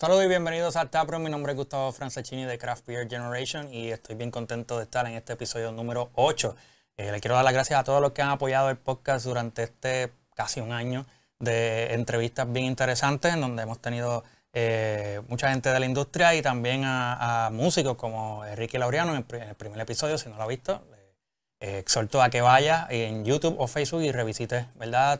Saludos y bienvenidos a Tapro. Mi nombre es Gustavo Francescini de Craft Beer Generation y estoy bien contento de estar en este episodio número 8. Eh, le quiero dar las gracias a todos los que han apoyado el podcast durante este casi un año de entrevistas bien interesantes en donde hemos tenido eh, mucha gente de la industria y también a, músicos como Enrique Laureano en, el primer episodio, si no lo ha visto. Le eh, exhorto a que vaya en YouTube o Facebook y revisite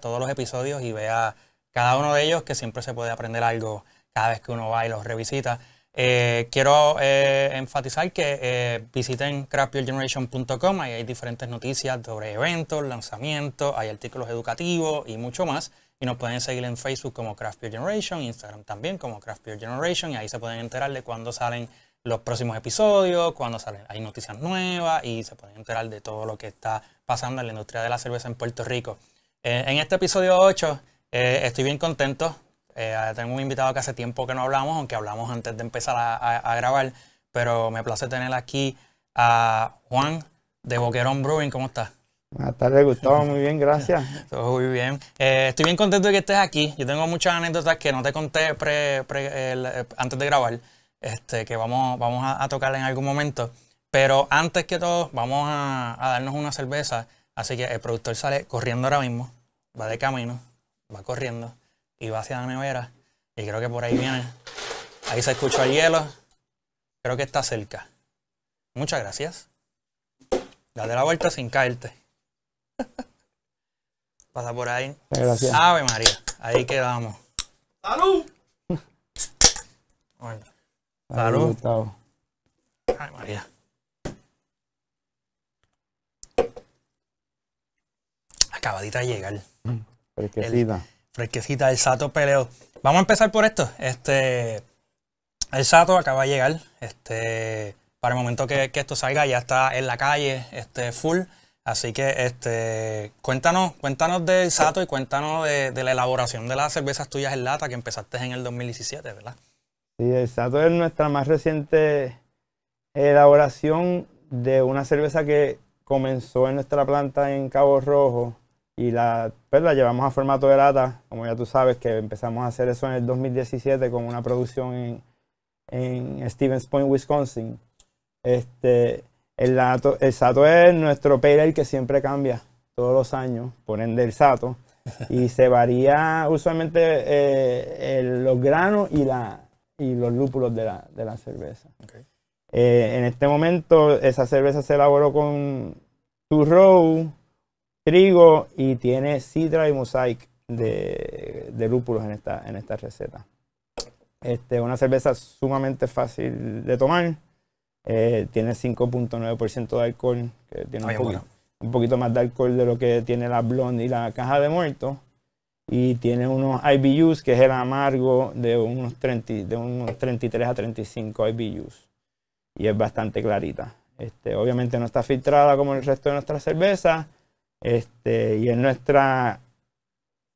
todos los episodios y vea cada uno de ellos que siempre se puede aprender algo cada vez que uno va y los revisita. Eh, quiero eh, enfatizar que eh, visiten craftbeergeneration.com, ahí hay diferentes noticias sobre eventos, lanzamientos, hay artículos educativos y mucho más. Y nos pueden seguir en Facebook como Craft Generation, Instagram también como Craft Generation, y ahí se pueden enterar de cuándo salen los próximos episodios, cuándo salen, hay noticias nuevas y se pueden enterar de todo lo que está pasando en la industria de la cerveza en Puerto Rico. en este episodio 8 estoy bien contento, eh, tengo un invitado que hace tiempo que no hablamos, aunque hablamos antes de empezar a, grabar, pero me place tener aquí a Juan de Boquerón Brewing. ¿Cómo estás? Buenas tardes, Gustavo. Muy bien, gracias. muy bien. Eh, estoy bien contento de que estés aquí. Yo tengo muchas anécdotas que no te conté eh, antes de grabar, este, que vamos, vamos a, tocar en algún momento. Pero antes que todo, vamos a, darnos una cerveza. Así que el productor sale corriendo ahora mismo, va de camino, va corriendo y va hacia la nevera. Y creo que por ahí viene. Ahí se escuchó el hielo. Creo que está cerca. Muchas gracias. Dale la vuelta sin caerte. Pasa por ahí. Gracias. Ave María. Ahí quedamos. ¡Salud! Bueno. Salud. María. Acabadita de llegar. Mm, Fresquecita, el Sato Peleo. Vamos a empezar por esto. Este, el Sato acaba de llegar. Este, para el momento que, esto salga ya está en la calle, este, full. Así que este, cuéntanos, cuéntanos del Sato y cuéntanos de, de, la elaboración de las cervezas tuyas en lata que empezaste en el 2017, ¿verdad? Sí, el Sato es nuestra más reciente elaboración de una cerveza que comenzó en nuestra planta en Cabo Rojo y pues, la, llevamos a formato de lata, como ya tú sabes, que empezamos a hacer eso en el 2017 con una producción en, Stevens Point, Wisconsin. Este, el, lato, el sato es nuestro payroll que siempre cambia todos los años, por ende el sato. Y se varía usualmente eh, los granos y, la, y los lúpulos de la, cerveza. Eh, en este momento esa cerveza se elaboró con Two Row, trigo y tiene sidra y mosaic de, de lúpulos en esta, en esta receta. Este, una cerveza sumamente fácil de tomar. Eh, tiene 5.9% de alcohol, que tiene un, poquito, más de alcohol de lo que tiene la blonde y la caja de muerto Y tiene unos IBUs, que es el amargo de unos, 30, de unos 33 a 35 IBUs. Y es bastante clarita. Este, obviamente no está filtrada como el resto de nuestras cervezas este, y en nuestra,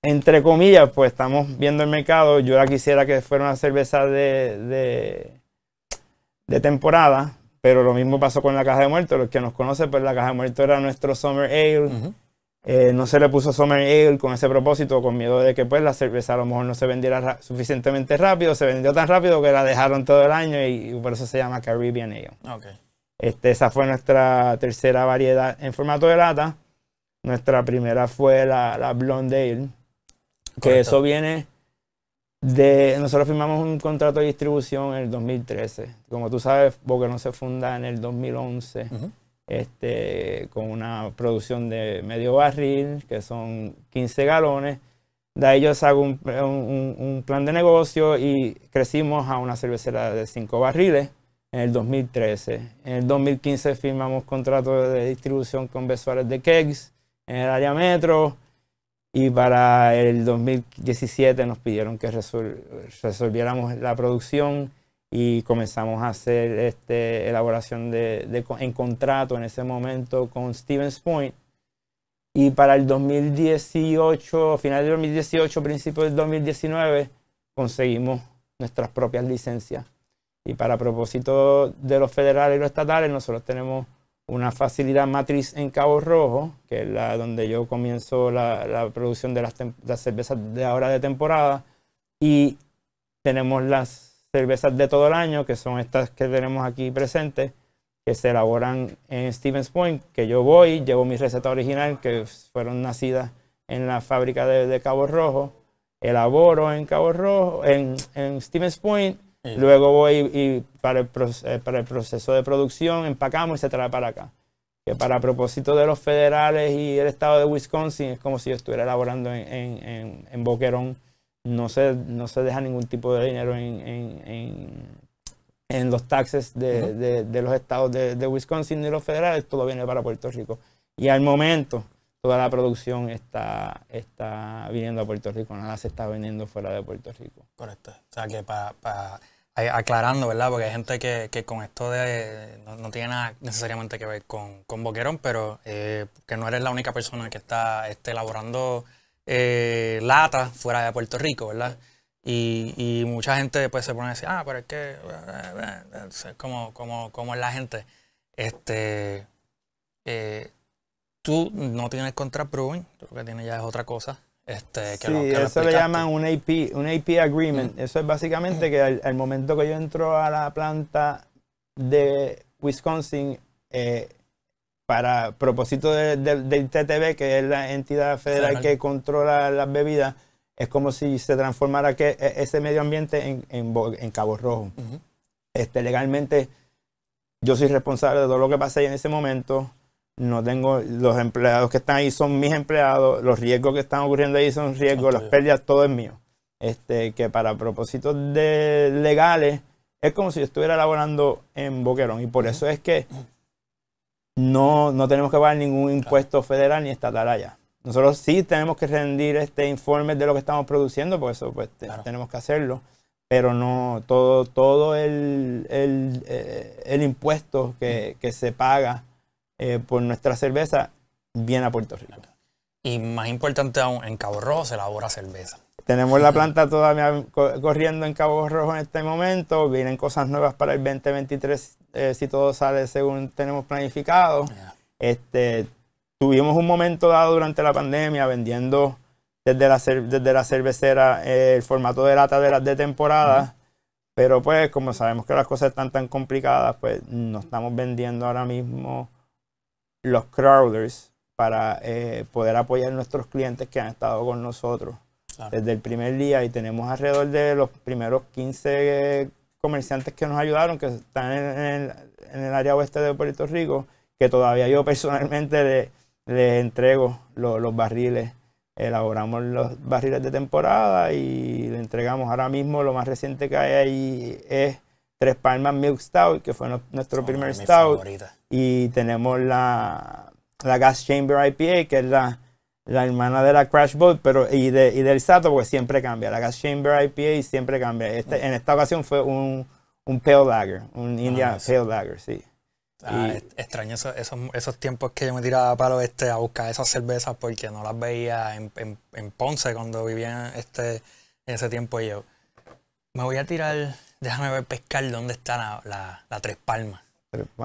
entre comillas, pues estamos viendo el mercado. Yo la quisiera que fuera una cerveza de, de, temporada, pero lo mismo pasó con la caja de muertos. Los que nos conocen, pues la caja de muertos era nuestro Summer Ale. Eh, no se le puso Summer Ale con ese propósito, con miedo de que pues la cerveza a lo mejor no se vendiera suficientemente rápido. Se vendió tan rápido que la dejaron todo el año y, por eso se llama Caribbean Ale. Okay. Este, esa fue nuestra tercera variedad en formato de lata. Nuestra primera fue la, la Blonde Ale, que eso viene de... Nosotros firmamos un contrato de distribución en el 2013. Como tú sabes, porque no se funda en el 2011, este, con una producción de medio barril, que son 15 galones. De ahí yo saco un, plan de negocio y crecimos a una cervecera de 5 barriles en el 2013. En el 2015 firmamos contrato de distribución con Besuárez de Kegs en el área metro. Y para el 2017 nos pidieron que resolviéramos la producción y comenzamos a hacer este, elaboración de, en contrato en ese momento con Stevens Point. Y para el 2018, final del 2018, principio del 2019, conseguimos nuestras propias licencias. Y para propósito de los federales y los estatales, nosotros tenemos una facilidad matriz en Cabo Rojo, que es la donde yo comienzo la, producción de las, cervezas de ahora de temporada, y tenemos las cervezas de todo el año, que son estas que tenemos aquí presentes, que se elaboran en Stevens Point, que yo voy, llevo mi receta original, que fueron nacidas en la fábrica de, Cabo Rojo, elaboro en Cabo Rojo, en, en Stevens Point, Luego voy y para el, proceso, eh, para el proceso de producción empacamos y se trae para acá. Que para propósito de los federales y el estado de Wisconsin es como si yo estuviera elaborando en, Boquerón. No se, no se deja ningún tipo de dinero en, los taxes de, los estados de, de, Wisconsin y los federales, todo viene para Puerto Rico. Y al momento, toda la producción está, está viniendo a Puerto Rico, nada se está vendiendo fuera de Puerto Rico. Correcto. O sea que para eh, aclarando, ¿verdad? Porque hay gente que, con esto de no, tiene nada necesariamente que ver con, con Boquerón, pero eh, que no eres la única persona que está este, elaborando eh, fuera de Puerto Rico, ¿verdad? Y, mucha gente después pues se pone a decir, ah, pero es que eh, como, es la gente. Este, tú no tienes contra lo que tienes ya es otra cosa. Este, sí, eso lo le llaman un AP, Agreement. Mm. Eso es básicamente que al, momento que yo entro a la planta de Wisconsin eh, para propósito del TTB, que es la entidad federal que controla las bebidas, es como si se transformara que, e, ese medio ambiente en, en, Cabo Rojo. este, legalmente, yo soy responsable de todo lo que pase en ese momento no tengo los empleados que están ahí son mis empleados, los riesgos que están ocurriendo ahí son riesgos, las pérdidas todo es mío. Este, que para propósitos legales es como si yo estuviera laborando en Boquerón y por eso es que no, tenemos que pagar ningún impuesto federal ni estatal allá. Nosotros sí tenemos que rendir este informe de lo que estamos produciendo, por eso pues tenemos que hacerlo, pero no todo, todo el, eh, impuesto que, que se paga eh, por nuestra cerveza viene a Puerto Rico. Y más importante aún, en Cabo Rojo se elabora cerveza. Tenemos la planta todavía corriendo en Cabo Rojo en este momento. Vienen cosas nuevas para el 2023 eh, si todo sale según tenemos planificado. Este, tuvimos un momento dado durante la pandemia vendiendo desde la, desde la cervecera eh, el formato de lata de, de temporada. Pero pues como sabemos que las cosas están tan complicadas, pues no estamos vendiendo ahora mismo los crowders para eh, poder apoyar a nuestros clientes que han estado con nosotros desde el primer día y tenemos alrededor de los primeros 15 comerciantes que nos ayudaron, que están en el, área oeste de Puerto Rico, que todavía yo personalmente les entrego los barriles elaboramos los barriles de temporada y le entregamos ahora mismo lo más reciente que hay ahí es Tres Palmas Milk Stout, que fue nuestro primer stout. Y tenemos la, Gas Chamber IPA, que es la, hermana de la Crash Boat pero, y, de, del Sato, porque siempre cambia. La Gas Chamber IPA siempre cambia. Este, mm. En esta ocasión fue un, un Pale Lager, un ah, India Pale Lager, sí. Ah, extraño esos, tiempos que yo me tiraba para este a buscar esas cervezas porque no las veía en, Ponce cuando vivía este, en ese tiempo yo. Me voy a tirar déjame ver pescar dónde está la, Tres Palmas.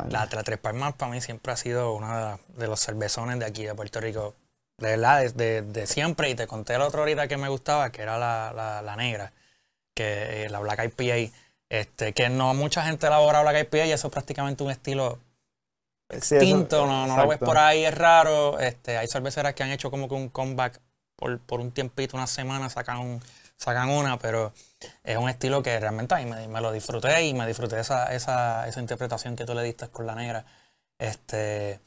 La, Tres Palmas para mí siempre ha sido uno de, los cervezones de aquí de Puerto Rico. De verdad, de, siempre. Y te conté la otra ahorita que me gustaba, que era la, negra, que eh, la Black IPA. Este, que no mucha gente elabora Black IPA y eso es prácticamente un estilo extinto. no, no lo ves por ahí, es raro. Este, hay cerveceras que han hecho como que un comeback por, por un tiempito, una semana, sacan un sacan una, pero es un estilo que realmente ahí me, me, lo disfruté y me disfruté esa, esa, esa, interpretación que tú le diste con la negra. Este,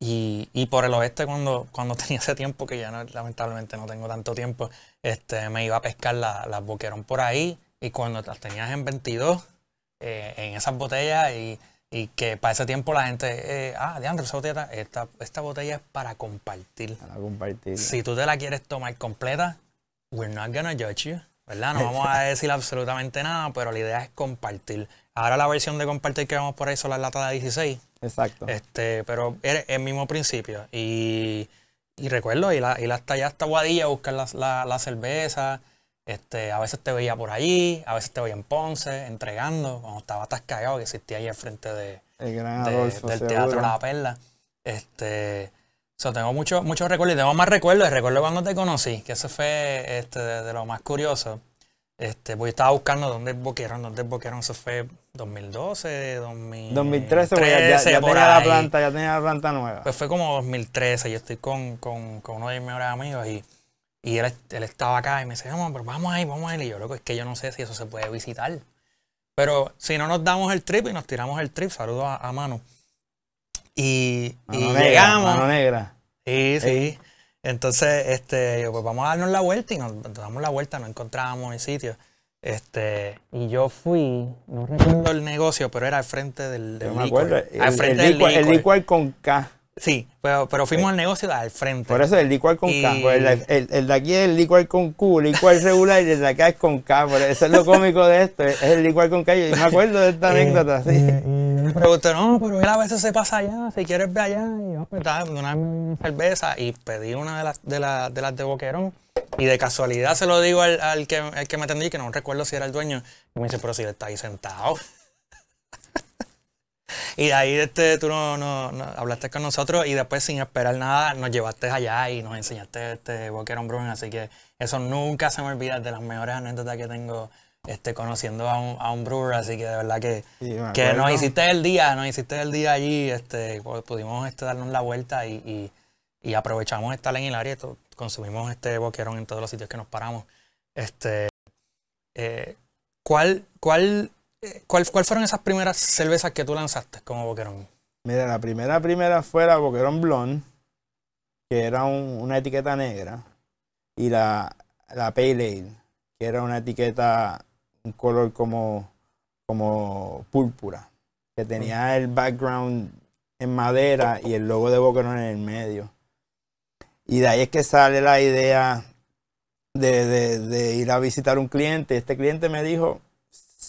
y, y, por el oeste, cuando, cuando tenía ese tiempo, que ya lamentablemente no tengo tanto tiempo, este, me iba a pescar las boquerón por ahí. Y cuando las tenías en 22, eh, en esas botellas, y, y, que para ese tiempo la gente, eh, ah, de esa esta, esta botella es para compartir. Para compartir. Si tú te la quieres tomar completa, we're not gonna judge you, ¿verdad? No vamos a decir absolutamente nada, pero la idea es compartir. Ahora la versión de compartir que vamos por ahí son las latas de 16. Exacto. Este, pero es el mismo principio. Y, recuerdo, y la, y la hasta ya hasta Guadilla buscar la, cerveza. Este, a veces te veía por allí, a veces te veía en Ponce, entregando, cuando estaba cagado que existía ahí al frente de, del Teatro La Perla. Este, o sea, tengo muchos recuerdos y tengo más recuerdos. Recuerdo cuando te conocí, que eso fue este, de, lo más curioso. Este, pues yo estaba buscando dónde boquearon, dónde boquearon. Eso fue 2012, 2013. 2013, ya, la planta, ya tenía la planta nueva. Pues fue como 2013. Yo estoy con, con, con uno de mis mejores amigos y, él, estaba acá y me dice, vamos, pero vamos ahí, vamos ahí. Y yo, loco, es que yo no sé si eso se puede visitar. Pero si no nos damos el trip y nos tiramos el trip, saludos a, a Manu. Y, llegamos. Mano negra. Sí, sí. Entonces, este, yo, pues vamos a darnos la vuelta y nos, damos la vuelta, no encontrábamos el sitio. Este, y yo fui, no recuerdo el negocio, pero era al frente del, El, al frente del el con K. Sí, pero, pero fuimos eh, al negocio al frente. Por eso el licuar con K. El, el, de aquí es el licuar con Q, licuar regular, y el de acá es con K. eso es lo cómico de esto, es el licuar con K. Y me acuerdo de esta eh, anécdota, sí. Eh, me preguntó, no, pero él a veces se pasa allá, si quieres ve allá. Y yo pues, dando una cerveza y pedí una de las de, de, las de Boquerón. Y de casualidad se lo digo al, que, al que me atendí, que no recuerdo si era el dueño. Y me dice, pero si él está ahí sentado. Y de ahí este, tú no, hablaste con nosotros y después sin esperar nada nos llevaste allá y nos enseñaste este Boquerón brewing, Así que eso nunca se me olvida de las mejores anécdotas que tengo este, conociendo a un, a brewer. Así que de verdad que, nos hiciste el día, nos hiciste el día allí. Este, pues, pudimos este, darnos la vuelta y, y, aprovechamos estar en el área. consumimos este boquerón en todos los sitios que nos paramos. Este, eh, ¿cuál, ¿Cuál ¿Cuáles fueron esas primeras cervezas que tú lanzaste como Boquerón? Mira, la primera primera fue la Boquerón Blonde, que era una etiqueta negra, y la, la Pale Ale, que era una etiqueta, un color como, como púrpura, que tenía el background en madera y el logo de Boquerón en el medio. Y de ahí es que sale la idea de ir a visitar un cliente. Este cliente me dijo,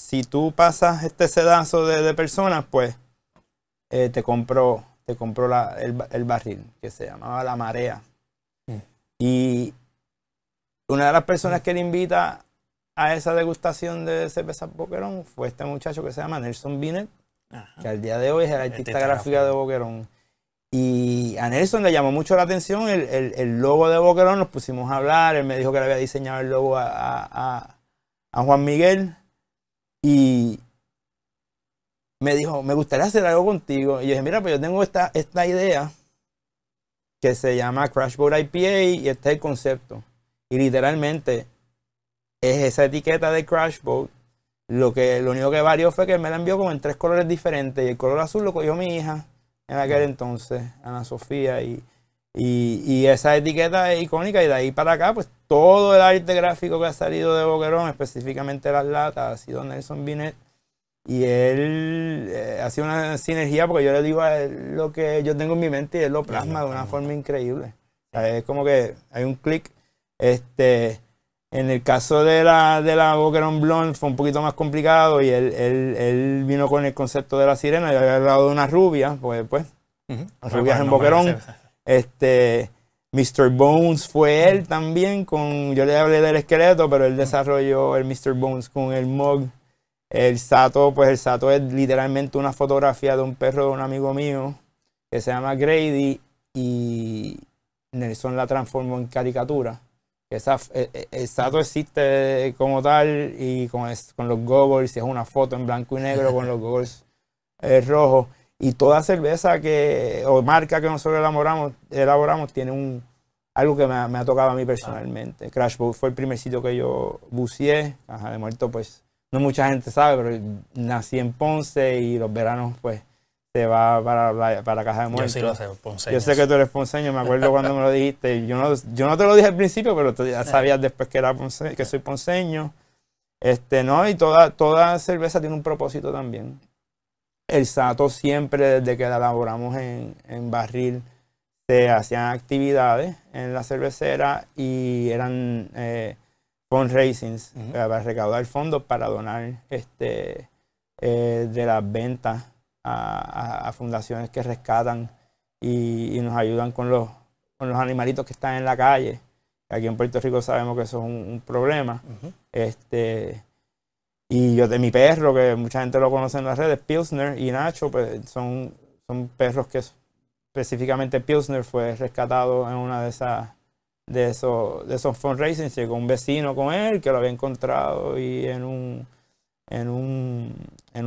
si tú pasas este sedazo de, personas, pues eh, te compró, te el, barril, que se llamaba La Marea. Mm. Y una de las personas que le invita a esa degustación de cerveza Boquerón fue este muchacho que se llama Nelson Binet, que al día de hoy es el este artista gráfico de Boquerón. Y a Nelson le llamó mucho la atención el, el, logo de Boquerón, nos pusimos a hablar, él me dijo que le había diseñado el logo a, a, a Juan Miguel. Y me dijo, me gustaría hacer algo contigo. Y yo dije, mira, pues yo tengo esta, esta idea que se llama Crashboard IPA y este es el concepto. Y literalmente es esa etiqueta de Crashboard. Lo, que, lo único que varió fue que me la envió como en tres colores diferentes. Y el color azul lo cogió mi hija en aquel entonces, Ana Sofía. Y, y esa etiqueta es icónica. Y de ahí para acá, pues todo el arte gráfico que ha salido de Boquerón, específicamente las latas, ha sido Nelson Binet. Y él eh, ha sido una sinergia porque yo le digo a él lo que yo tengo en mi mente y él lo plasma de una forma increíble. es como que hay un clic. Este, en el caso de la, Boquerón Blonde fue un poquito más complicado y él, él, él vino con el concepto de la sirena. y había hablado de una rubia, pues, pues, rubias en Boquerón. este, Mr. Bones fue él también, con, yo le hablé del esqueleto, pero él desarrolló el Mr. Bones con el mug. El Sato, pues el Sato es literalmente una fotografía de un perro de un amigo mío que se llama Grady y Nelson la transformó en caricatura. Eh, eh, el, Sato existe como tal y con, los goggles, es una foto en blanco y negro con los goggles eh, rojos. Y toda cerveza que, o marca que nosotros elaboramos, elaboramos tiene un, algo que me ha, tocado a mí personalmente. Ah. Crash fue el primer sitio que yo buceé. Caja de Muerto, pues, no mucha gente sabe, pero nací en Ponce y los veranos, pues, se va para, la, para Caja de Muerto. Yo sí lo sé, ponceño. Yo sé que tú eres ponceño, me acuerdo cuando me lo dijiste. Yo no, yo no te lo dije al principio, pero ya sabías después que, era que soy ponceño. Este, no, y toda, toda cerveza tiene un propósito también. El Sato siempre, desde que la elaboramos en, barril, se hacían actividades en la cervecera y eran eh, fundraisings eh, para recaudar fondos para donar este, eh, de las ventas a, fundaciones que rescatan y, nos ayudan con los, los animalitos que están en la calle. Aquí en Puerto Rico sabemos que eso es un, problema. este, y yo de mi perro, que mucha gente lo conoce en las redes, Pilsner y Nacho, pues son, son perros que específicamente Pilsner fue rescatado en una de esas de esos, de llegó un vecino con él que lo había encontrado y en un, en un,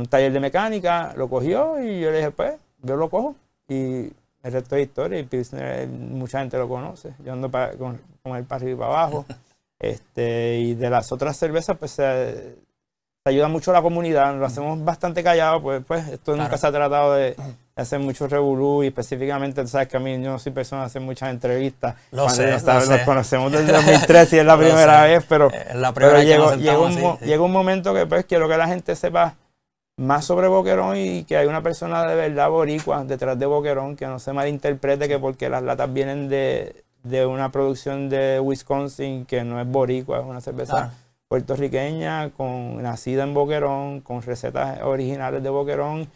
taller de mecánica lo cogió y yo le dije, pues, yo lo cojo. Y el resto de historia y Pilsner, mucha gente lo conoce. Yo ando con, él para arriba y para abajo. Este, y de las otras cervezas, pues se, ayuda mucho la comunidad, lo hacemos bastante callado, pues, pues esto nunca se ha tratado de hacer mucho revolú y específicamente, sabes que a mí yo no soy persona de hacer muchas entrevistas. Lo sé, nos, sé. conocemos desde 2013 y es la primera vez, pero, eh, la llegó, un, momento que pues quiero que la gente sepa más sobre Boquerón y que hay una persona de verdad boricua detrás de Boquerón, que no se malinterprete que porque las latas vienen de, una producción de Wisconsin que no es boricua, es una cerveza puertorriqueña, con, nacida en Boquerón, con recetas originales de Boquerón.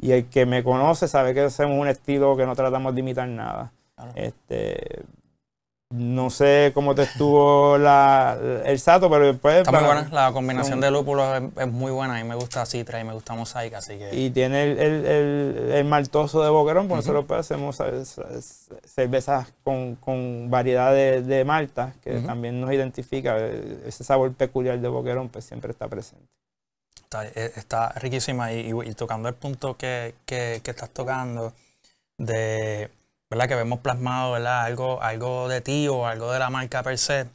Y el que me conoce sabe que hacemos un estilo que no tratamos de imitar nada. Este, no sé cómo te estuvo la, el sato, pero después... Está muy buena, la combinación de lúpulos es, muy buena, a mí me gusta citra y me gusta mosaica, así que... Y tiene el, maltoso de boquerón, por pues nosotros pues hacemos cervezas con, con variedad de, de malta, que también nos identifica, eh, ese sabor peculiar de boquerón pues siempre está presente. Está, eh, riquísima y, tocando el punto que estás tocando de que vemos plasmado Algo, algo de ti o algo de la marca per se.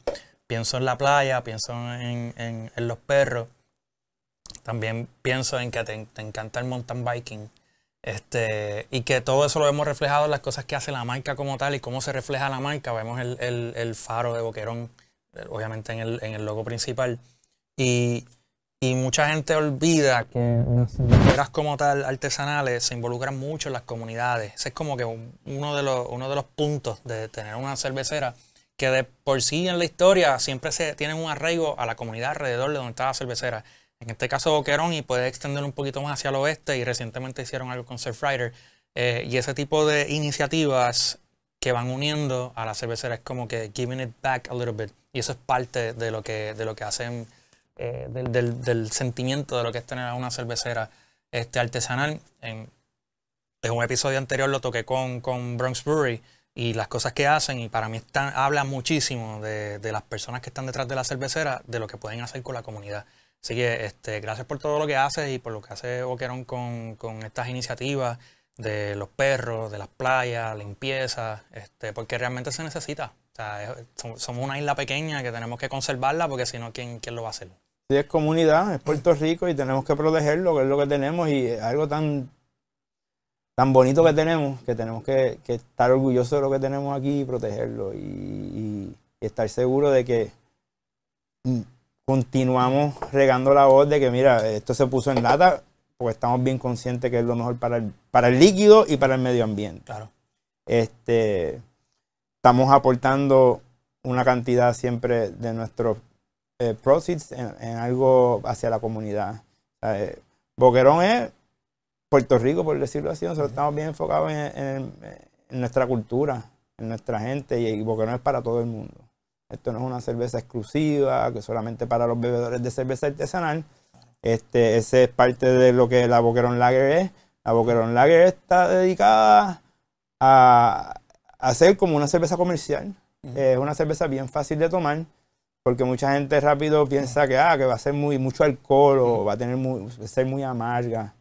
Pienso en la playa, pienso en, los perros. También pienso en que te, encanta el mountain biking. Este, y que todo eso lo hemos reflejado en las cosas que hace la marca como tal y cómo se refleja la marca. Vemos el, faro de Boquerón, eh, obviamente en el, en el logo principal. Y y mucha gente olvida que las como tal artesanales se involucran mucho en las comunidades. Ese es como que uno de los, uno de los puntos de tener una cervecera que de por sí en la historia siempre se tienen un arraigo a la comunidad alrededor de donde está la cervecera. En este caso Boquerón y puede extender un poquito más hacia el oeste y recientemente hicieron algo con Surf Rider. Eh, y ese tipo de iniciativas que van uniendo a la cervecera es como que giving it back a little bit. Y eso es parte de lo que, de lo que hacen eh, del, sentimiento de lo que es tener una cervecera este, artesanal. En, en un episodio anterior lo toqué con, con Bronx Brewery y las cosas que hacen y para mí están, muchísimo de, las personas que están detrás de la cervecera, de lo que pueden hacer con la comunidad. Así que este, gracias por todo lo que haces y por lo que hace Boquerón con, estas iniciativas de los perros, de las playas, limpieza, este, porque realmente se necesita. somos una isla pequeña que tenemos que conservarla porque si no, ¿quién, ¿quién lo va a hacer? Sí, es comunidad, es Puerto Rico y tenemos que protegerlo, que es lo que tenemos y algo tan, tan bonito que tenemos, que tenemos que, estar orgullosos de lo que tenemos aquí y protegerlo y, estar seguros de que continuamos regando la voz de que, mira, esto se puso en lata, porque estamos bien conscientes que es lo mejor para el, para el líquido y para el medio ambiente. Claro. Este, estamos aportando una cantidad siempre de nuestros eh, proceeds en, algo hacia la comunidad. Eh, Boquerón es Puerto Rico, por decirlo así. Nosotros estamos bien enfocados en, nuestra cultura, en nuestra gente, y, Boquerón es para todo el mundo. Esto no es una cerveza exclusiva, que solamente para los bebedores de cerveza artesanal. Este, ese es parte de lo que la Boquerón Lager es. La Boquerón Lager está dedicada a hacer como una cerveza comercial. Es una cerveza bien fácil de tomar porque mucha gente rápido piensa que, ah, que va a ser muy, mucho alcohol o va a tener ser muy amarga.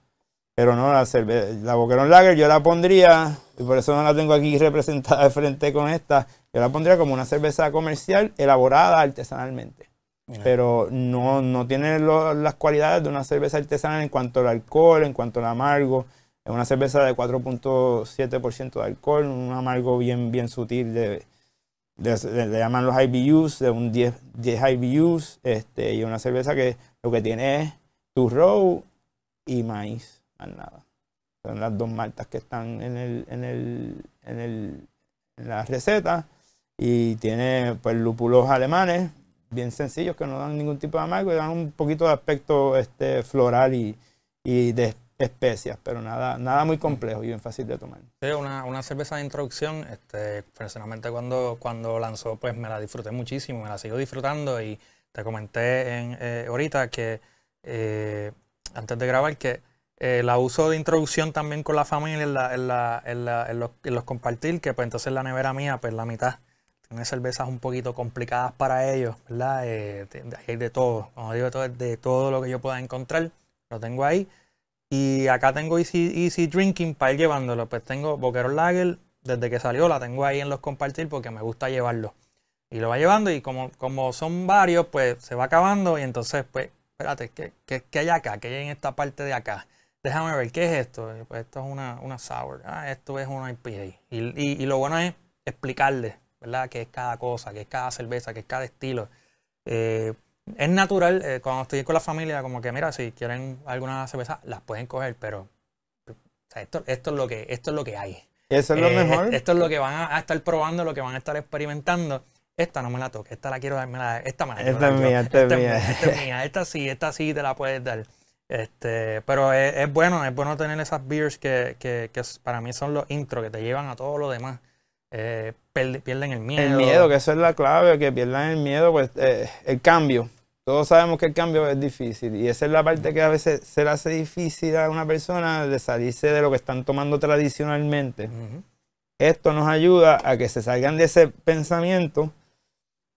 Pero no, la cerveza, la Boquerón Lager yo la pondría, y por eso no la tengo aquí representada de frente con esta, yo la pondría como una cerveza comercial elaborada artesanalmente. Pero no, no tiene las cualidades de una cerveza artesanal en cuanto al alcohol, en cuanto al amargo. Es una cerveza de 4.7% de alcohol, un amargo bien, bien sutil de le, llaman los IBUs, de un 10, IBUs, este, y una cerveza que lo que tiene es turro y maíz, más nada. Son las dos maltas que están en, el, en, el, en, el, la receta. Y tiene pues lúpulos alemanes, bien sencillos, que no dan ningún tipo de amargo, y dan un poquito de aspecto este, floral y, y de especias, pero nada, nada muy complejo y bien fácil de tomar. Sí, una, una cerveza de introducción, este, personalmente cuando, cuando lanzó, pues me la disfruté muchísimo, me la sigo disfrutando y te comenté en, eh, ahorita que eh, antes de grabar que eh, la uso de introducción también con la familia en, la, en, la, en, en los, compartir, que pues entonces la nevera mía, pues la mitad tiene cervezas un poquito complicadas para ellos, ¿verdad? hay de todo, como digo, de todo lo que yo pueda encontrar, lo tengo ahí. Y acá tengo Easy, Drinking para ir llevándolo. Pues tengo Boquerón Lager, desde que salió la tengo ahí en los compartir porque me gusta llevarlo. Y lo va llevando y como, como son varios, pues se va acabando y entonces, pues, espérate, ¿qué, hay acá? ¿Qué hay en esta parte de acá? Déjame ver, ¿qué es esto? Eh, pues esto es una, una sour, ah, esto es una IPA. Y, lo bueno es explicarle, ¿verdad? ¿Qué es cada cosa? ¿Qué es cada cerveza? ¿Qué es cada estilo? Eh, es natural, eh, cuando estoy con la familia, como que, mira, si quieren alguna cerveza, las pueden coger, pero esto, es lo que, esto es lo que hay. Eso es lo eh, mejor. Esto es lo que van a, estar probando, lo que van a estar experimentando. Esta no me la toque, esta la quiero dar, esta me Esta, es mía, esta, es mía, esta, sí, esta sí te la puedes dar. Este, pero es, bueno, es bueno tener esas beers que, para mí son los intro que te llevan a todo lo demás. Eh, pierden el miedo. El miedo, que eso es la clave, que pierdan el miedo, pues el cambio. Todos sabemos que el cambio es difícil y esa es la parte que a veces se le hace difícil a una persona de salirse de lo que están tomando tradicionalmente. Esto nos ayuda a que se salgan de ese pensamiento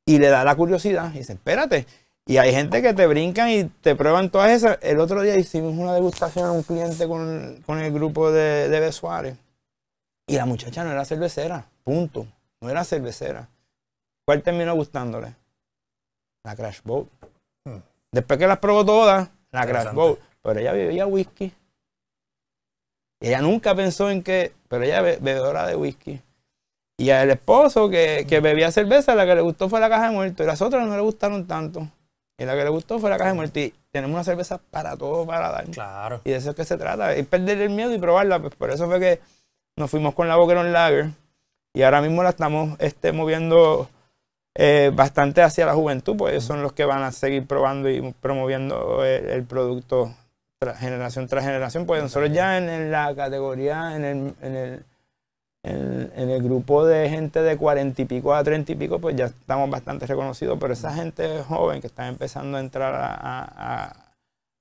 y le da la curiosidad. Y dice, espérate. Y hay gente que te brinca y te prueban todas esas. El otro día hicimos una degustación a un cliente con, el grupo de, de suárez Y la muchacha no era cervecera, punto. No era cervecera. ¿Cuál terminó gustándole? La Crash Boat. Después que las probó todas, la grabó, Pero ella bebía whisky. ella nunca pensó en que. Pero ella es bebedora de whisky. Y al esposo que, que, bebía cerveza, la que le gustó fue la caja de muerto. Y las otras no le gustaron tanto. Y la que le gustó fue la caja de muerto. Y tenemos una cerveza para todo, para dar. Claro. Y de eso es que se trata. Y perder el miedo y probarla. Pues por eso fue que nos fuimos con la el Lager. Y ahora mismo la estamos este, moviendo eh, bastante hacia la juventud, pues son los que van a seguir probando y promoviendo eh, el, producto generación tras generación. Pues nosotros ya en, la categoría, en el, en el, grupo de gente de cuarenta y pico a treinta y pico, pues ya estamos bastante reconocidos, pero esa gente joven que está empezando a entrar a,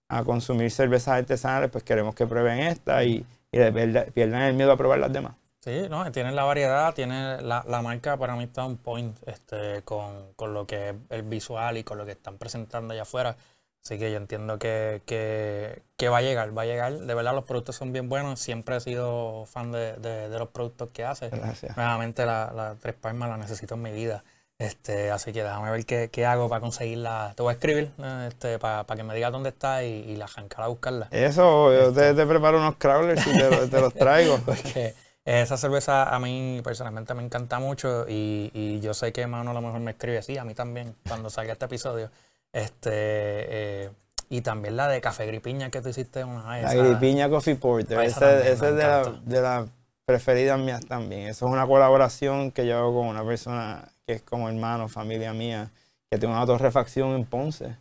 a, consumir cervezas artesanales, pues queremos que prueben esta y pierdan el miedo a probar las demás. Sí, no, Tiene la variedad, tiene la, la marca para mí está un point este, con, con, lo que es el visual y con lo que están presentando allá afuera. Así que yo entiendo que, que, va a llegar, va a llegar. De verdad, los productos son bien buenos. Siempre he sido fan de, de, los productos que hace. Gracias. Nuevamente, la, la Tres Palmas la necesito en mi vida. Este, así que déjame ver qué, qué, hago para conseguirla. Te voy a escribir eh, este, para, que me digas dónde está y, la jancar a buscarla. Eso, yo este. te, preparo unos crawlers y te, los traigo. Porque esa cerveza a mí personalmente me encanta mucho y, yo sé que Mano a lo mejor me escribe así, a mí también, cuando salga este episodio. Este, eh, y también la de café gripiña que tú hiciste una vez. La gripiña Coffee Porter, ah, esa, es de las preferidas mías también. Eso es una colaboración que yo hago con una persona que es como hermano, familia mía, que tiene una autorrefacción en Ponce.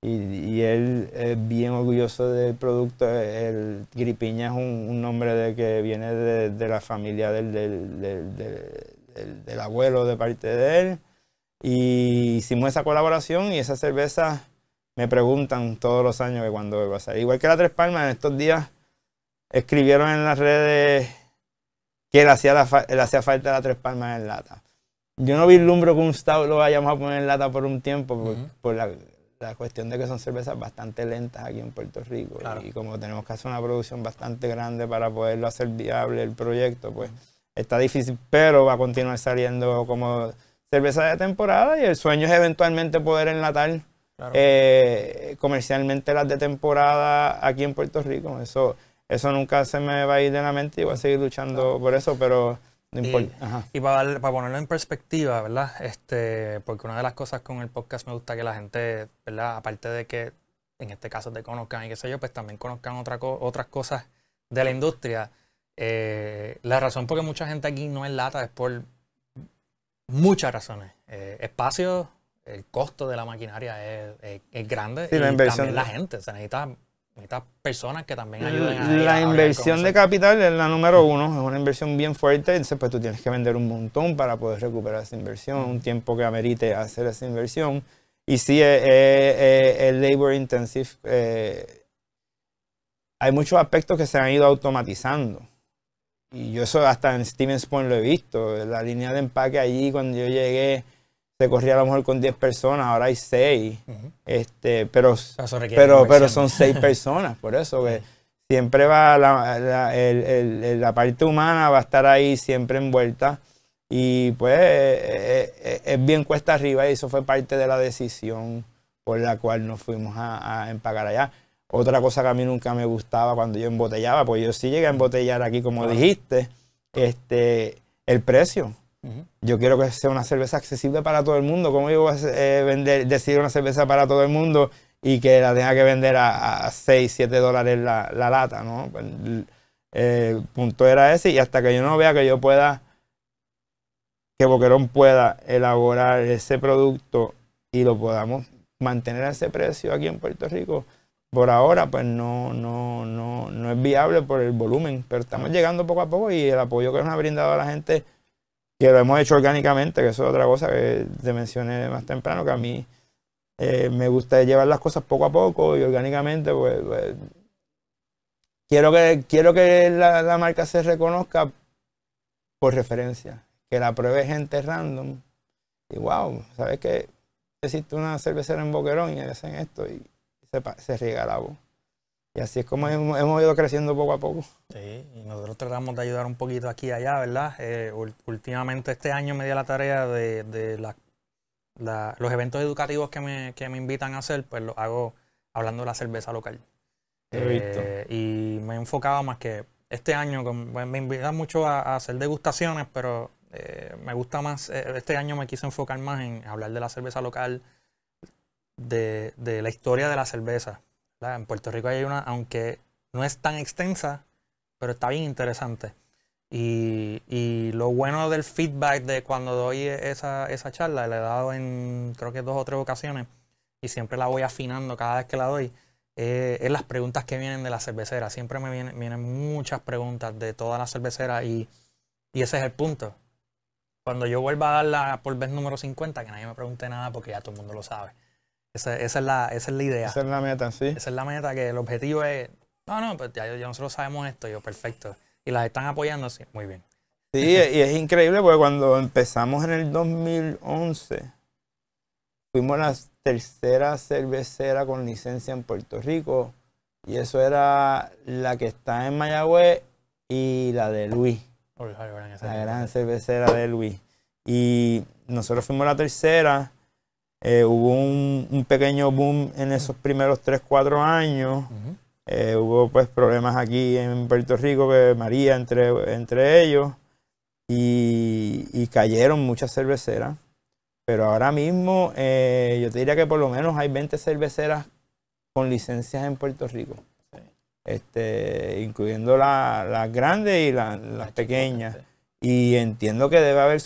Y, él es bien orgulloso del producto. El Gripiña es un, nombre de que viene de, la familia del, abuelo de parte de él. Y hicimos esa colaboración y esa cerveza me preguntan todos los años que cuando va a salir. Igual que la Tres Palmas, en estos días escribieron en las redes que le hacía, falta la Tres Palmas en lata. Yo no vislumbro que un estado lo vayamos a poner en lata por un tiempo, por la la cuestión de que son cervezas bastante lentas aquí en Puerto Rico y como tenemos que hacer una producción bastante grande para poderlo hacer viable el proyecto, pues está difícil, pero va a continuar saliendo como cerveza de temporada y el sueño es eventualmente poder enlatar eh, comercialmente las de temporada aquí en Puerto Rico. Eso, eso nunca se me va a ir de la mente y voy a seguir luchando por eso, pero y, para, ponerlo en perspectiva, ¿verdad? Este, porque una de las cosas con el podcast me gusta que la gente, ¿verdad? Aparte de que en este caso te conozcan y qué sé yo, pues también conozcan otra otras cosas de la industria. Eh, la razón por que mucha gente aquí no es lata es por muchas razones. Eh, espacio, el costo de la maquinaria es, grande y la también la gente. se necesita estas personas que también ayudan La inversión de capital es la número uno, es una inversión bien fuerte, entonces pues tú tienes que vender un montón para poder recuperar esa inversión, un tiempo que amerite hacer esa inversión. Y si es, eh, eh, eh, labor intensive. hay muchos aspectos que se han ido automatizando. Y yo eso hasta en Stevens Point lo he visto. La línea de empaque allí cuando yo llegué se corría a lo mejor con 10 personas, ahora hay 6. este, pero, pero, son 6 personas, por eso que siempre va la, parte humana va a estar ahí siempre envuelta. Y pues eh, eh, eh, es, bien cuesta arriba y eso fue parte de la decisión por la cual nos fuimos a, a empacar allá. Otra cosa que a mí nunca me gustaba cuando yo embotellaba, pues yo sí llegué a embotellar aquí, como dijiste, este, el precio. Yo quiero que sea una cerveza accesible para todo el mundo. ¿Cómo yo voy a eh, decidir una cerveza para todo el mundo y que la tenga que vender a, 6, 7 dólares la, lata? ¿no? Pues, eh, el, punto era ese y hasta que yo no vea que yo pueda, que Boquerón pueda elaborar ese producto y lo podamos mantener a ese precio aquí en Puerto Rico, por ahora pues no, no, no, no es viable por el volumen, pero estamos llegando poco a poco y el apoyo que nos ha brindado a la gente que lo hemos hecho orgánicamente, que eso es otra cosa que te mencioné más temprano, que a mí eh, me gusta llevar las cosas poco a poco y orgánicamente, pues, pues quiero que, quiero que la, marca se reconozca por referencia, que la pruebe gente random. Y wow, ¿sabes qué? Existe una cervecera en Boquerón y hacen esto y se, se riega la y así es como hemos, ido creciendo poco a poco. Sí, y nosotros tratamos de ayudar un poquito aquí y allá, ¿verdad? Eh, últimamente este año me di la tarea de, los eventos educativos que me, invitan a hacer, pues los hago hablando de la cerveza local. Eh, y me he enfocado más que este año, me invitan mucho a, hacer degustaciones, pero eh, me gusta más, este año me quise enfocar más en hablar de la cerveza local, de la historia de la cerveza, en Puerto Rico hay una, aunque no es tan extensa, pero está bien interesante. Y, lo bueno del feedback de cuando doy esa, esa charla, la he dado en creo que dos o tres ocasiones, y siempre la voy afinando cada vez que la doy, eh, es las preguntas que vienen de la cervecera. Siempre me vienen, vienen muchas preguntas de todas la cerveceras y, y ese es el punto. Cuando yo vuelva a darla por vez número 50, que nadie me pregunte nada porque ya todo el mundo lo sabe. Esa, es la, idea. Esa es la meta, sí. Esa es la meta, que el objetivo es, no, no, pues ya, nosotros sabemos esto, yo, perfecto. Y las están apoyando, sí, muy bien. Sí, y es increíble porque cuando empezamos en el 2011, fuimos la tercera cervecera con licencia en Puerto Rico. Y eso era la que está en Mayagüez y la de Luis. La gran cervecera de Luis. Y nosotros fuimos la tercera. Eh, hubo un, pequeño boom en esos primeros 3, 4 años. Eh, hubo pues problemas aquí en Puerto Rico, que María entre, entre ellos, y, cayeron muchas cerveceras. Pero ahora mismo eh, yo te diría que por lo menos hay 20 cerveceras con licencias en Puerto Rico. Este, incluyendo las grandes y las pequeñas. Y entiendo que debe haber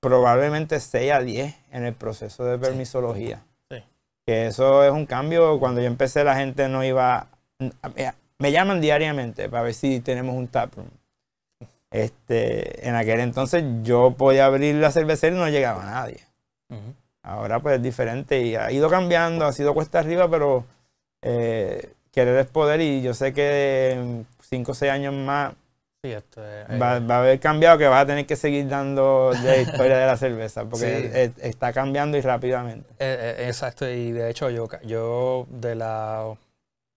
probablemente 6 a 10 en el proceso de permisología. Que eso es un cambio. Cuando yo empecé, la gente no iba. Me llaman diariamente para ver si tenemos un taproom. Este, en aquel entonces yo podía abrir la cervecería y no llegaba nadie. Ahora pues es diferente y ha ido cambiando, ha sido cuesta arriba, pero eh, querer es poder y yo sé que cinco 5 o seis años más eh, va, a haber cambiado que vas a tener que seguir dando de historia de la cerveza, porque está cambiando y rápidamente. Eh, eh, exacto, y de hecho yo, yo de la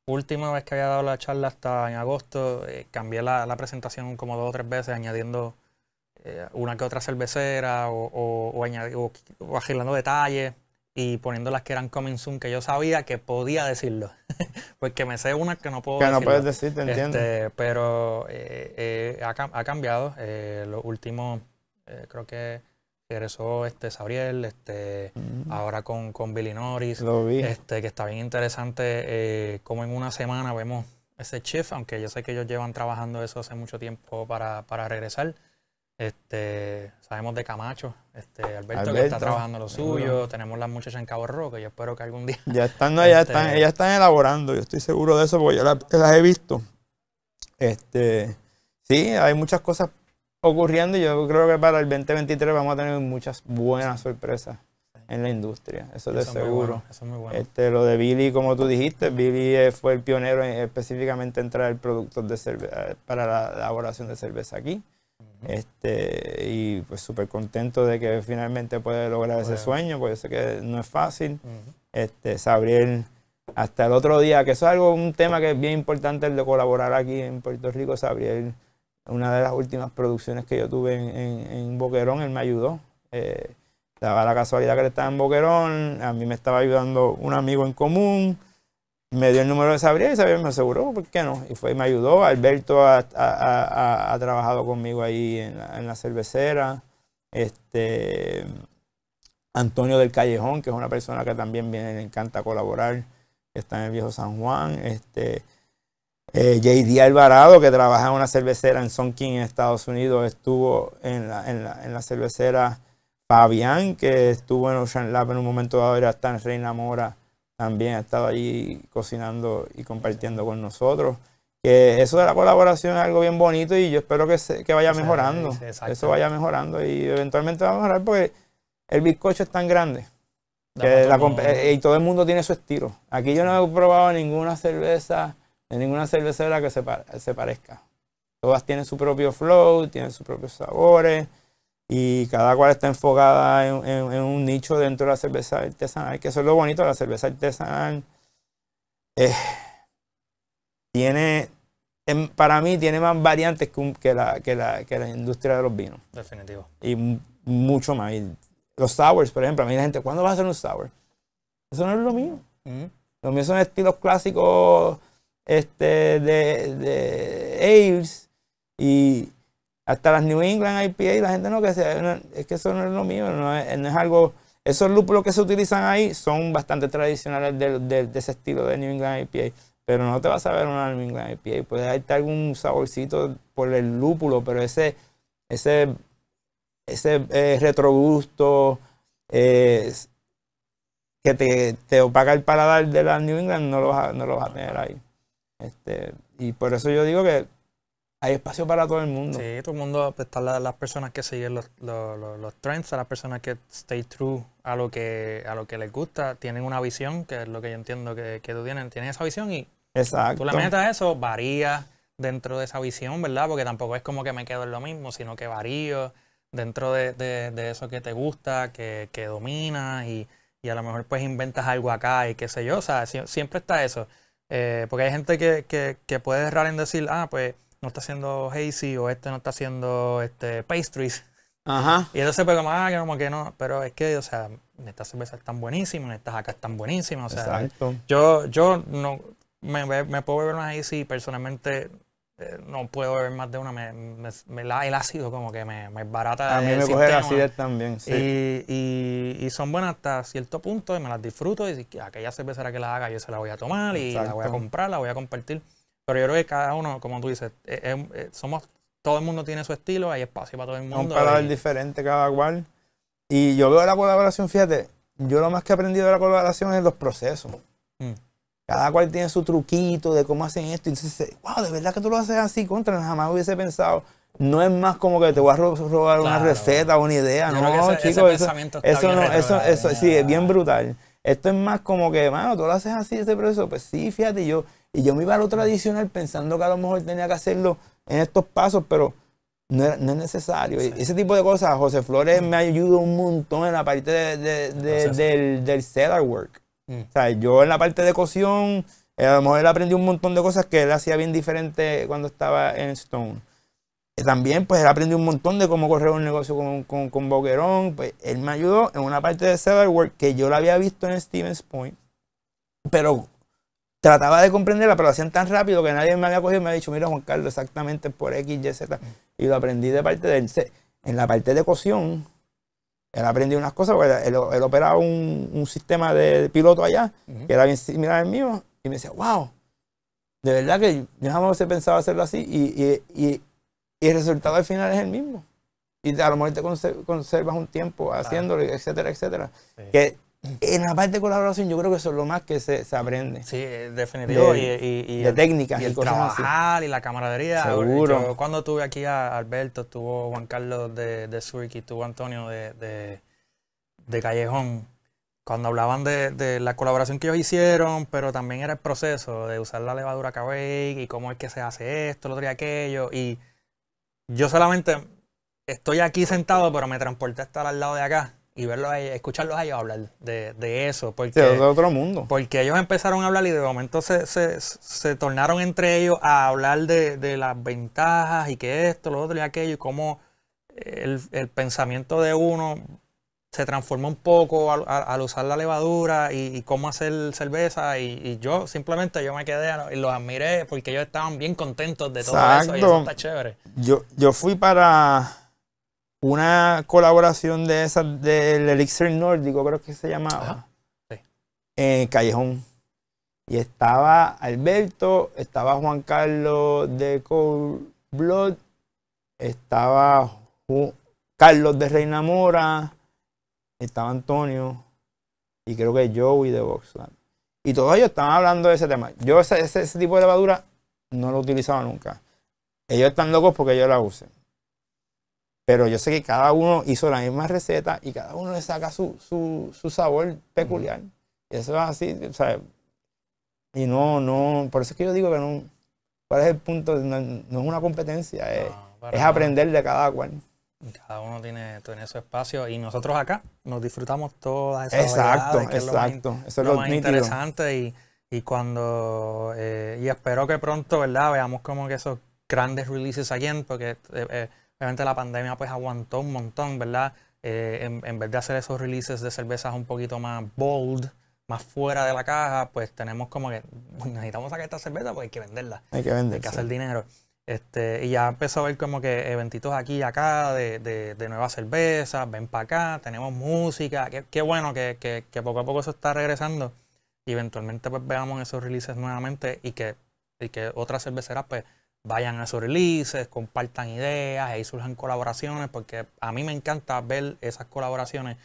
última vez que había dado la charla hasta en agosto, cambié la, presentación como dos o tres veces, añadiendo una que otra cervecera o, o agilando detalles y poniendo las que eran coming soon, que yo sabía que podía decirlo. Porque me sé una que no puedo Que no puedes decir, te este, entiendo. pero eh, eh, ha, cambiado. Eh, lo último, eh, creo que regresó este Sabriel, este, mm. ahora con, con Billy Norris. Lo vi. Este, que está bien interesante como en una semana vemos ese chef aunque yo sé que ellos llevan trabajando eso hace mucho tiempo para, para regresar. Este, sabemos de Camacho, este, Alberto, que está trabajando lo suyo, tenemos las muchachas en Cabo Rojo, yo espero que algún día... Ya están, allá este están, elaborando, yo estoy seguro de eso porque yo las, he visto. Este, sí, hay muchas cosas ocurriendo y yo creo que para el 2023 vamos a tener muchas buenas sorpresas en la industria, eso, es de seguro. este, lo de Billy, como tú dijiste, Billy eh, fue el pionero específicamente en traer productos de eh, para la elaboración de cerveza aquí. Este, y pues súper contento de que finalmente puede lograr ese sueño, porque sé que no es fácil. este, Sabriel, hasta el otro día, que eso es algo, un tema que es bien importante el de colaborar aquí en Puerto Rico, Sabriel, una de las últimas producciones que yo tuve en, Boquerón, él me ayudó. Eh, daba la casualidad que él estaba en Boquerón, a mí me estaba ayudando un amigo en común me dio el número de Sabría y me aseguró, ¿por qué no? Y fue y me ayudó. Alberto ha, trabajado conmigo ahí en la, en la, cervecera. Este, Antonio del Callejón, que es una persona que también viene, le encanta colaborar, está en el viejo San Juan. Este, eh, JD Alvarado, que trabaja en una cervecera en King, en Estados Unidos, estuvo en la, cervecera Fabián, que estuvo en Ocean Lab en un momento dado, era está en Reina Mora también ha estado ahí cocinando y compartiendo con nosotros. Que eso de la colaboración es algo bien bonito y yo espero que, se, vaya mejorando. eso vaya mejorando y eventualmente va a mejorar porque el bizcocho es tan grande. Eh, y todo el mundo tiene su estilo. Aquí yo no he probado ninguna cerveza, de ninguna cervecera que se, se parezca. Todas tienen su propio flow, tienen sus propios sabores y cada cual está enfocada en, un nicho dentro de la cerveza artesanal, que eso es lo bonito de la cerveza artesanal. Eh, tiene, em, para mí, tiene más variantes que, la, industria de los vinos. Definitivo. Y mucho más. los sours, por ejemplo, a mí la gente, ¿cuándo vas a hacer un sour? Eso no es lo mío. Mm. Lo mío son estilos clásicos este, de, de ales y hasta las New England IPA, la gente no, que sea, es que eso no es lo mío, no es, algo... Esos lúpulos que se utilizan ahí son bastante tradicionales de, ese estilo de New England IPA, pero no te vas a ver una New England IPA. Puede darte algún saborcito por el lúpulo, pero ese, ese, ese eh, retrogusto eh, que te, te, opaca el paladar de la New England no lo vas a, no lo vas a tener ahí. Este, y por eso yo digo que hay espacio para todo el mundo. Sí, todo el mundo, pues, están las, personas que siguen los, trends, las personas que stay true a lo que, a lo que les gusta, tienen una visión, que es lo que yo entiendo que, tú tienes, tienen esa visión y tú la metas eso, varía dentro de esa visión, ¿verdad? Porque tampoco es como que me quedo en lo mismo, sino que varío dentro de, eso que te gusta, que, dominas y, a lo mejor pues inventas algo acá y qué sé yo, o sea, siempre está eso. Eh, porque hay gente que, que puede errar en decir, ah, pues no está haciendo hazy o este no está haciendo este, pastries. Y entonces, pues, como, ah, como que no, pero es que, o sea, estas cervezas están buenísimas, estas acá están buenísimas, Exacto. yo, yo no, me, puedo beber una hazy, personalmente eh, no puedo beber más de una, me, la, el ácido como que me, me barata. A me también, Y, y, son buenas hasta cierto punto y me las disfruto y aquella cerveza que la haga yo se la voy a tomar y la voy a comprar, la voy a compartir. Pero yo creo que cada uno, como tú dices, eh, eh, eh, somos, todo el mundo tiene su estilo, hay espacio para todo el mundo. Un el diferente cada cual. Y yo veo la colaboración, fíjate, yo lo más que he aprendido de la colaboración es los procesos. Mm. Cada cual tiene su truquito de cómo hacen esto. entonces, wow, de verdad que tú lo haces así, contra, jamás hubiese pensado. No es más como que te voy a robar una receta o una idea, no, no, chico, eso, eso no, eso, sí, es bien brutal. Esto es más como que, mano, tú lo haces así, ese proceso. Pues sí, fíjate, yo, y yo me iba a lo tradicional pensando que a lo mejor tenía que hacerlo en estos pasos, pero no, es necesario. Ese tipo de cosas, José Flores me ayudó un montón en la parte de, del, del work. Mm. O sea, yo en la parte de cocción, eh, a lo mejor él aprendió un montón de cosas que él hacía bien diferente cuando estaba en Stone. También, pues él aprendió un montón de cómo correr un negocio con, con, con Boquerón. Pues él me ayudó en una parte de cellar work que yo la había visto en Stevens Point. Pero trataba de comprenderla, pero lo hacían tan rápido que nadie me había cogido y me había dicho, mira Juan Carlos, exactamente por X, Y, Z. Y lo aprendí de parte de él. En la parte de cocción, él aprendió unas cosas, porque él, operaba un, sistema de piloto allá, que era bien similar al mío, y me decía, wow, de verdad que yo jamás pensaba hacerlo así, y, el resultado al final es el mismo. Y a lo mejor te conservas un tiempo haciéndolo, etcétera, etcétera. Que en la parte de colaboración yo creo que eso es lo más que se, aprende. Sí, definitivamente. y, y, el, técnicas. Y, el trabajar y la camaradería. Seguro. cuando tuve aquí a Alberto, estuvo Juan Carlos de, de Zurich y estuvo Antonio de, Callejón. Cuando hablaban de, la colaboración que ellos hicieron, pero también era el proceso de usar la levadura y cómo es que se hace esto, lo otro y aquello. Y yo solamente estoy aquí sentado, pero me transporté hasta al lado de acá y verlos escucharlos a ellos hablar de, eso. Porque, de otro mundo. Porque ellos empezaron a hablar y de momento se, tornaron entre ellos a hablar de, las ventajas y que esto, lo otro y aquello, y cómo el, pensamiento de uno se transforma un poco al, usar la levadura y, cómo hacer cerveza. Y, yo simplemente yo me quedé y los admiré porque ellos estaban bien contentos de todo eso y está chévere. Yo, yo fui para una colaboración de esas del Elixir Nórdico, creo que se llamaba, sí. en Callejón. Y estaba Alberto, estaba Juan Carlos de Cold Blood, estaba Carlos de Reina Mora, estaba Antonio y creo que Joey de Boxland Y todos ellos estaban hablando de ese tema. Yo ese, tipo de levadura no lo utilizaba nunca. Ellos están locos porque yo la usé. Pero yo sé que cada uno hizo la misma receta y cada uno le saca su, su, su sabor peculiar. Y eso es así, o sea, y no, no, por eso es que yo digo que no, ¿cuál es el punto? No, es una competencia, es, es aprender de cada cual. Cada uno tiene, en su espacio y nosotros acá nos disfrutamos todas esas Exacto, exacto. Es lo más, eso es lo, interesante y, y cuando, eh, y espero que pronto, ¿verdad? Veamos como que esos grandes releases aquí, porque... Eh, eh, Obviamente la pandemia pues aguantó un montón, ¿verdad? Eh, en, vez de hacer esos releases de cervezas un poquito más bold, más fuera de la caja, pues tenemos como que necesitamos sacar esta cerveza porque hay que venderla. Hay que venderla. Hay que hacer dinero. Este, y ya empezó a ver como que eventitos aquí y acá de, de, nuevas cervezas, ven para acá, tenemos música. Qué, bueno que, poco a poco eso está regresando. Y eventualmente pues veamos esos releases nuevamente y que, y que otras cerveceras pues vayan a sus releases, compartan ideas, ahí surjan colaboraciones, porque a mí me encanta ver esas colaboraciones.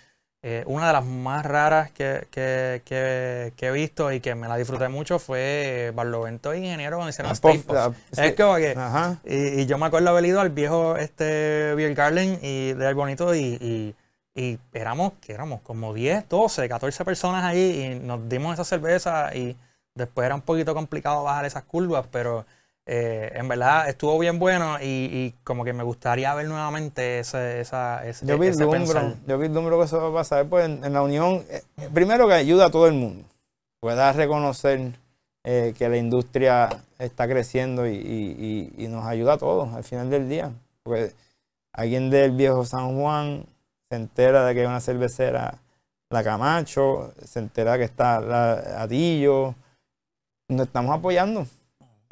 Eh, una de las más raras que, que, que, he visto y que me la disfruté mucho fue eh, Barlovento e Ingeniero cuando hicieron ah, pues, ah, Es que, y, y, yo me acuerdo haber ido al viejo este Beer Garden y de Bonito y, y, y, éramos, éramos como 10, 12, 14 personas ahí, y nos dimos esa cerveza y después era un poquito complicado bajar esas curvas, pero eh, en verdad estuvo bien bueno y, como que me gustaría ver nuevamente ese, esa, ese, yo Yo vislumbro que eso va a pasar pues, en, la unión. Eh, primero que ayuda a todo el mundo. Pueda reconocer eh, que la industria está creciendo y, nos ayuda a todos al final del día. Porque alguien del viejo San Juan se entera de que hay una cervecera, la Camacho, se entera de que está la Adillo. Nos estamos apoyando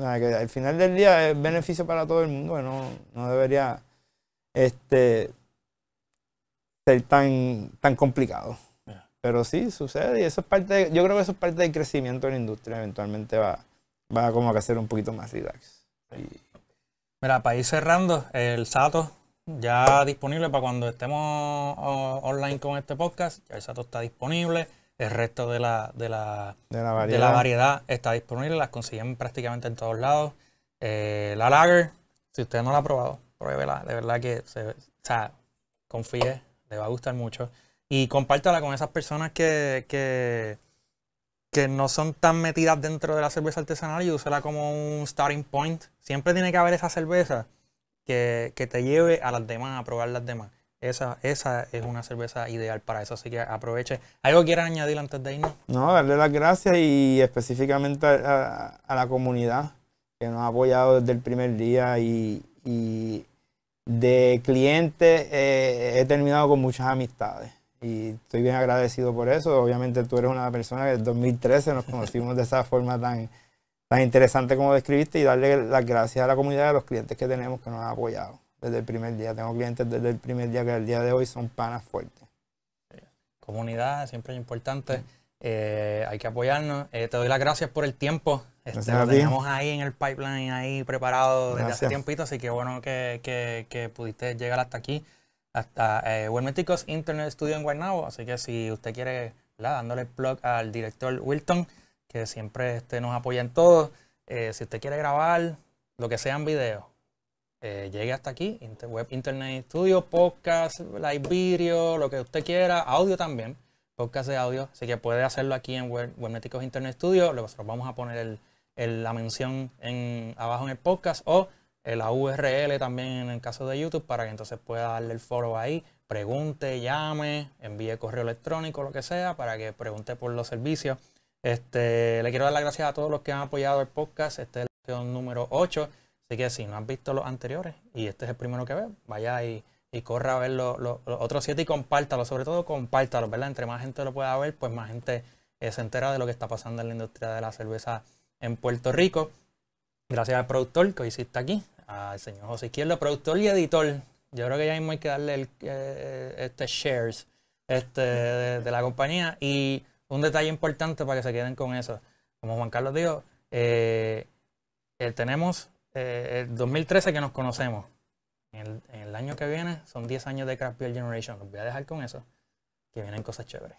al final del día es beneficio para todo el mundo, no, debería este, ser tan, tan complicado. Pero sí, sucede y eso es parte, yo creo que eso es parte del crecimiento de la industria, eventualmente va, va como a ser un poquito más relax. Mira, para ir cerrando, el SATO ya disponible para cuando estemos online con este podcast, ya el SATO está disponible el resto de la, la, la, variedad. está disponible, las consiguen prácticamente en todos lados. Eh, la lager, si usted no la ha probado, pruébela, de verdad que confíe, le va a gustar mucho. Y compártala con esas personas que, que, no son tan metidas dentro de la cerveza artesanal y úsela como un starting point. Siempre tiene que haber esa cerveza que, que te lleve a las demás, a probar las demás. Esa, esa es una cerveza ideal para eso, así que aproveche. ¿Algo quieran añadir antes de irnos? No, darle las gracias y específicamente a, la comunidad que nos ha apoyado desde el primer día y, de clientes eh, he terminado con muchas amistades y estoy bien agradecido por eso. Obviamente tú eres una persona que en 2013 nos conocimos de esa forma tan, tan interesante como describiste y darle las gracias a la comunidad y a los clientes que tenemos que nos han apoyado desde el primer día. Tengo clientes desde el primer día que el día de hoy son panas fuertes. Comunidad siempre es importante. Eh, hay que apoyarnos. Eh, te doy las gracias por el tiempo. Este, lo teníamos ahí en el pipeline, ahí preparado desde hace tiempito, así que bueno que, pudiste llegar hasta aquí, hasta eh, Wilmeticos Internet Studio en Guaynabo. Así que si usted quiere, dándole el plug al director Wilton, que siempre este, nos apoya en todo. Eh, si usted quiere grabar, lo que sean en eh, llegue hasta aquí, web, internet, estudio, podcast, live video, lo que usted quiera, audio también, podcast de audio, así que puede hacerlo aquí en web, Internet Studio, nosotros vamos a poner la mención en, abajo en el podcast o la URL también en el caso de YouTube para que entonces pueda darle el foro ahí, pregunte, llame, envíe correo electrónico, lo que sea, para que pregunte por los servicios. Este, le quiero dar las gracias a todos los que han apoyado el podcast. Este es el número 8. Así que si no has visto los anteriores y este es el primero que ve vaya y, y corra a ver los, otros siete y compártalo. Sobre todo, compártalo, ¿verdad? Entre más gente lo pueda ver, pues más gente eh, se entera de lo que está pasando en la industria de la cerveza en Puerto Rico. Gracias al productor que hoy sí está aquí, al señor José Izquierdo, productor y editor. Yo creo que ya mismo hay que darle eh, este shares este, de, la compañía. Y un detalle importante para que se queden con eso. Como Juan Carlos dijo, eh, tenemos 2013 eh, que nos conocemos. En el, año que viene son 10 años de Craft Beer Generation. Los voy a dejar con eso, que vienen cosas chéveres.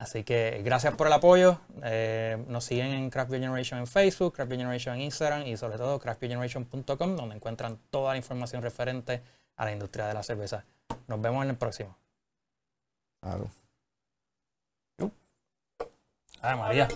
Así que gracias por el apoyo. Eh, nos siguen en Craft Beer Generation en Facebook, Craft Beer Generation en Instagram y sobre todo craftbeergeneration.com, donde encuentran toda la información referente a la industria de la cerveza. Nos vemos en el próximo. Claro. Ay, María.